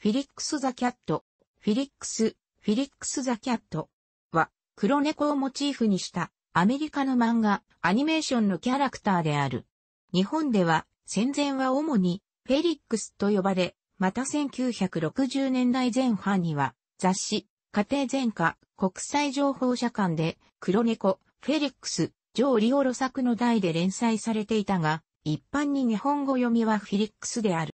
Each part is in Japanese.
フィリックス・ザ・キャット、フィリックス、フィリックス・ザ・キャットは、黒猫をモチーフにしたアメリカの漫画、アニメーションのキャラクターである。日本では、戦前は主にフェリックスと呼ばれ、また1960年代前半には、雑誌、家庭前科、国際情報社間で、黒猫、フェリックス、ジョーリオロ作の題で連載されていたが、一般に日本語読みはフィリックスである。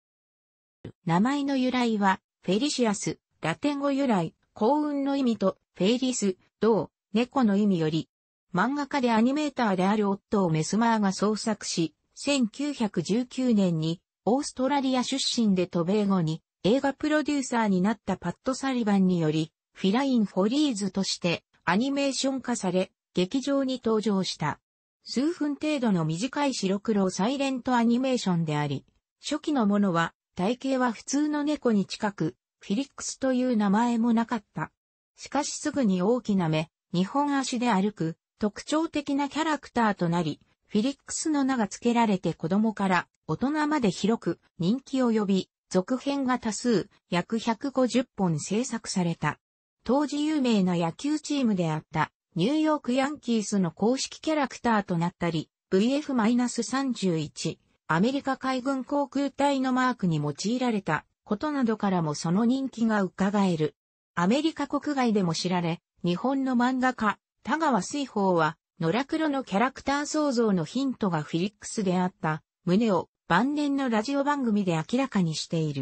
名前の由来は、フェリシアス、ラテン語由来、幸運の意味と、フェイリス、同、猫の意味より、漫画家でアニメーターであるオットー・メスマーが創作し、1919年に、オーストラリア出身で渡米後に、映画プロデューサーになったパッド・サリバンにより、フィライン・フォリーズとしてアニメーション化され、劇場に登場した。数分程度の短い白黒サイレントアニメーションであり、初期のものは体型は普通の猫に近く、フィリックスという名前もなかった。しかしすぐに大きな目、日本足で歩く、特徴的なキャラクターとなり、フィリックスの名が付けられて子供から大人まで広く人気を呼び、続編が多数、約150本制作された。当時有名な野球チームであったニューヨークヤンキースの公式キャラクターとなったり、VF-31 アメリカ海軍航空隊のマークに用いられたことなどからもその人気が伺える。アメリカ国外でも知られ、日本の漫画家、田川水宝は、野良黒のキャラクター創造のヒントがフィリックスであった胸を晩年のラジオ番組で明らかにしている。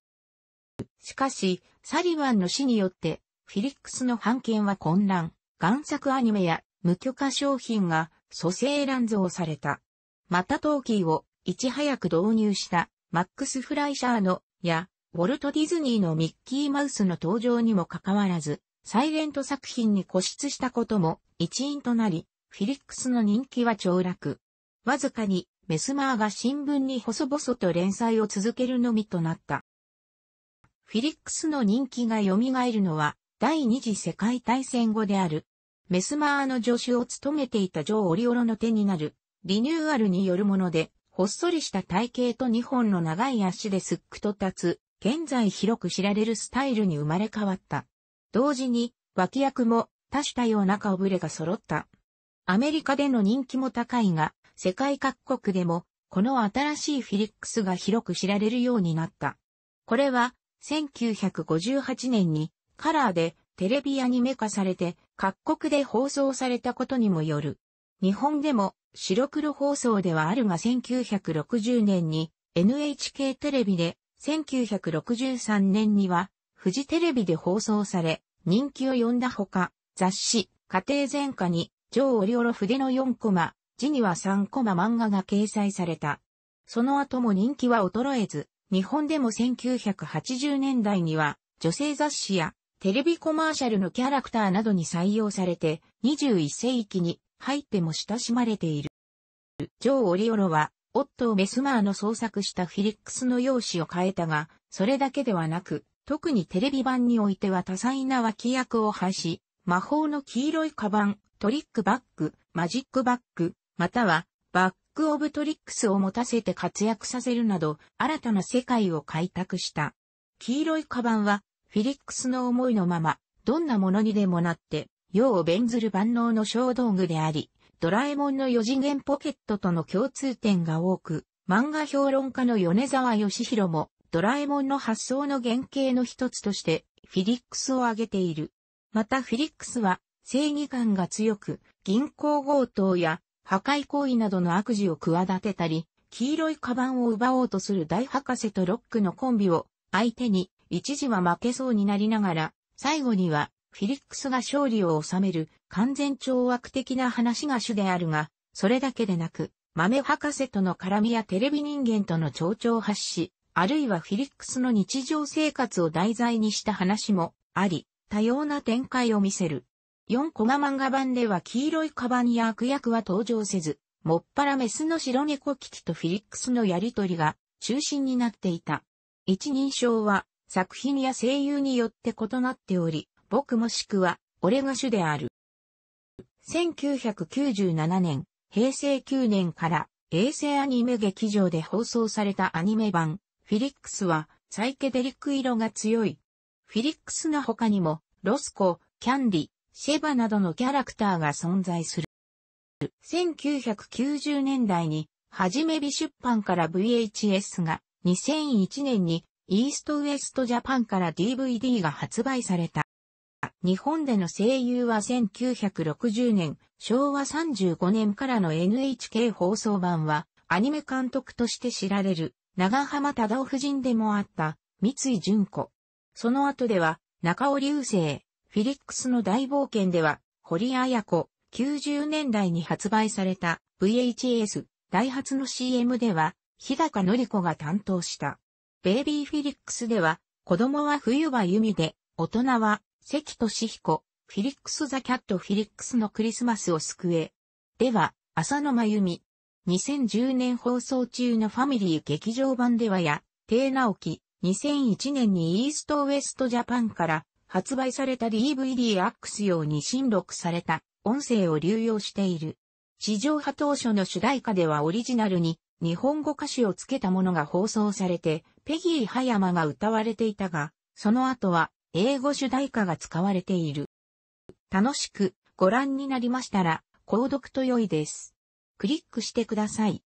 しかし、サリバンの死によって、フィリックスの版権は混乱、贋作アニメや無許可商品が蘇生乱造された。またトーキーをいち早く導入したマックス・フライシャーのやウォルト・ディズニーのミッキー・マウスの登場にもかかわらず、サイレント作品に固執したことも一因となり、フィリックスの人気は凋落。わずかにメスマーが新聞に細々と連載を続けるのみとなった。フィリックスの人気が蘇るのは第二次世界大戦後である。メスマーの助手を務めていたジョー・オリオロの手になるリニューアルによるもので、ほっそりした体型と2本の長い足ですっくと立つ、現在広く知られるスタイルに生まれ変わった。同時に、脇役も多種多様な顔ぶれが揃った。アメリカでの人気も高いが、世界各国でも、この新しいフィリックスが広く知られるようになった。これは、1958年に、カラーでテレビアニメ化されて、各国で放送されたことにもよる。日本でも、白黒放送ではあるが1960年に NHK テレビで、1963年にはフジテレビで放送され、人気を呼んだほか、雑誌、家庭全科に、上折ろ筆の4コマ、字には3コマ漫画が掲載された。その後も人気は衰えず、日本でも1980年代には、女性雑誌やテレビコマーシャルのキャラクターなどに採用されて、21世紀に入っても親しまれている。ジョー・オリオロは、オットー・メスマーの創作したフィリックスの容姿を変えたが、それだけではなく、特にテレビ版においては多彩な脇役を配し、魔法の黄色いカバン、トリックバック、マジックバック、または、バックオブトリックスを持たせて活躍させるなど、新たな世界を開拓した。黄色いカバンは、フィリックスの思いのまま、どんなものにでもなって、用を弁ずる万能の小道具であり、ドラえもんの四次元ポケットとの共通点が多く、漫画評論家の米沢義弘も、ドラえもんの発想の原型の一つとして、フィリックスを挙げている。またフィリックスは、正義感が強く、銀行強盗や破壊行為などの悪事を企てたり、黄色いカバンを奪おうとする大博士とロックのコンビを相手に、一時は負けそうになりながら、最後にはフィリックスが勝利を収める完全懲悪的な話が主であるが、それだけでなく、豆博士との絡みやテレビ人間との蝶々発し、あるいはフィリックスの日常生活を題材にした話もあり、多様な展開を見せる。4コマ漫画版では黄色いカバンや悪役は登場せず、もっぱらメスの白猫キキとフィリックスのやりとりが中心になっていた。一人称は作品や声優によって異なっており、僕もしくは、俺が主である。1997年、平成9年から衛星アニメ劇場で放送されたアニメ版、フィリックスはサイケデリック色が強い。フィリックスの他にも、ロスコ、キャンディ、シェバなどのキャラクターが存在する。1990年代に、はじめび出版から VHS が、2001年にイーストウエストジャパンから DVD が発売された。日本での声優は1960年、昭和35年からの NHK 放送版は、アニメ監督として知られる、長浜忠夫夫人でもあった、三井淳子。その後では、中尾流星、フィリックスの大冒険では、堀彩子、90年代に発売された VHS、ダイハツの CM では、日高のり子が担当した。ベイビーフィリックスでは、子供は冬は弓で、大人は関俊彦、フィリックス・ザ・キャット・フィリックスのクリスマスを救え。では、浅野真由美。2010年放送中のファミリー劇場版ではや、低直樹、2001年にイーストウエストジャパンから発売された DVD アックス用に新録された音声を流用している。地上波当初の主題歌ではオリジナルに日本語歌詞をつけたものが放送されて、ペギーハヤマが歌われていたが、その後は英語主題歌が使われている。楽しくご覧になりましたら、購読と良いです。クリックしてください。